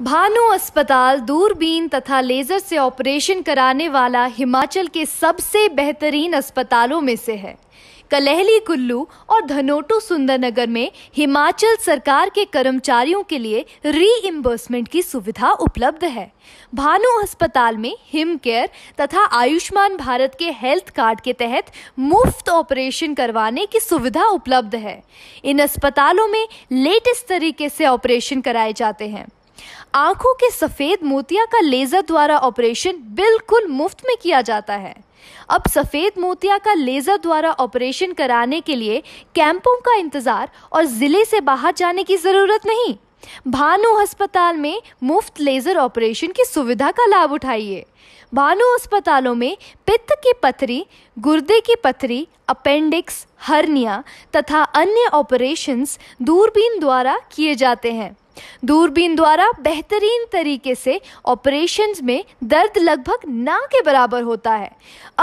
भानु अस्पताल दूरबीन तथा लेजर से ऑपरेशन कराने वाला हिमाचल के सबसे बेहतरीन अस्पतालों में से है कलहली कुल्लू और धनोटू सुंदरनगर में हिमाचल सरकार के कर्मचारियों के लिए रीइम्बर्समेंट की सुविधा उपलब्ध है भानु अस्पताल में हिम केयर तथा आयुष्मान भारत के हेल्थ कार्ड के तहत मुफ्त ऑपरेशन करवाने की सुविधा उपलब्ध है इन अस्पतालों में लेटेस्ट तरीके से ऑपरेशन कराए जाते हैं आंखों के सफ़ेद मोतिया का लेज़र द्वारा ऑपरेशन बिल्कुल मुफ्त में किया जाता है अब सफ़ेद मोतिया का लेज़र द्वारा ऑपरेशन कराने के लिए कैंपों का इंतज़ार और ज़िले से बाहर जाने की ज़रूरत नहीं भानु अस्पताल में मुफ्त लेज़र ऑपरेशन की सुविधा का लाभ उठाइए भानु अस्पतालों में पित्त की पथरी गुर्दे की पथरी अपेंडिक्स हर्निया तथा अन्य ऑपरेशंस दूरबीन द्वारा किए जाते हैं दूरबीन द्वारा बेहतरीन तरीके से ऑपरेशंस में दर्द लगभग ना के बराबर होता है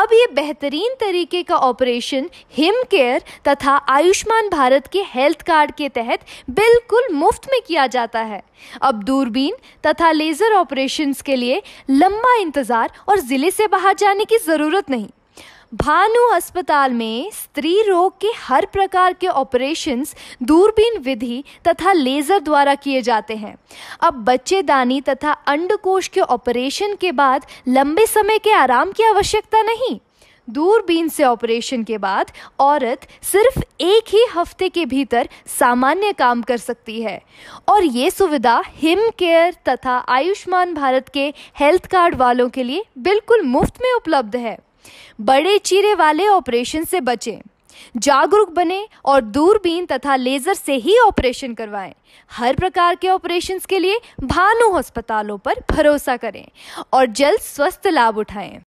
अब ये बेहतरीन तरीके का ऑपरेशन हिम केयर तथा आयुष्मान भारत के हेल्थ कार्ड के तहत बिल्कुल मुफ्त में किया जाता है अब दूरबीन तथा लेज़र ऑपरेशंस के लिए लंबा इंतज़ार और ज़िले से बाहर जाने की ज़रूरत नहीं भानु अस्पताल में स्त्री रोग के हर प्रकार के ऑपरेशंस दूरबीन विधि तथा लेज़र द्वारा किए जाते हैं अब बच्चेदानी तथा अंडकोश के ऑपरेशन के बाद लंबे समय के आराम की आवश्यकता नहीं दूरबीन से ऑपरेशन के बाद औरत सिर्फ एक ही हफ्ते के भीतर सामान्य काम कर सकती है और ये सुविधा हिम केयर तथा आयुष्मान भारत के हेल्थ कार्ड वालों के लिए बिल्कुल मुफ्त में उपलब्ध है बड़े चीरे वाले ऑपरेशन से बचें जागरूक बने और दूरबीन तथा लेजर से ही ऑपरेशन करवाएं हर प्रकार के ऑपरेशन के लिए भानु अस्पतालों पर भरोसा करें और जल्द स्वस्थ लाभ उठाएं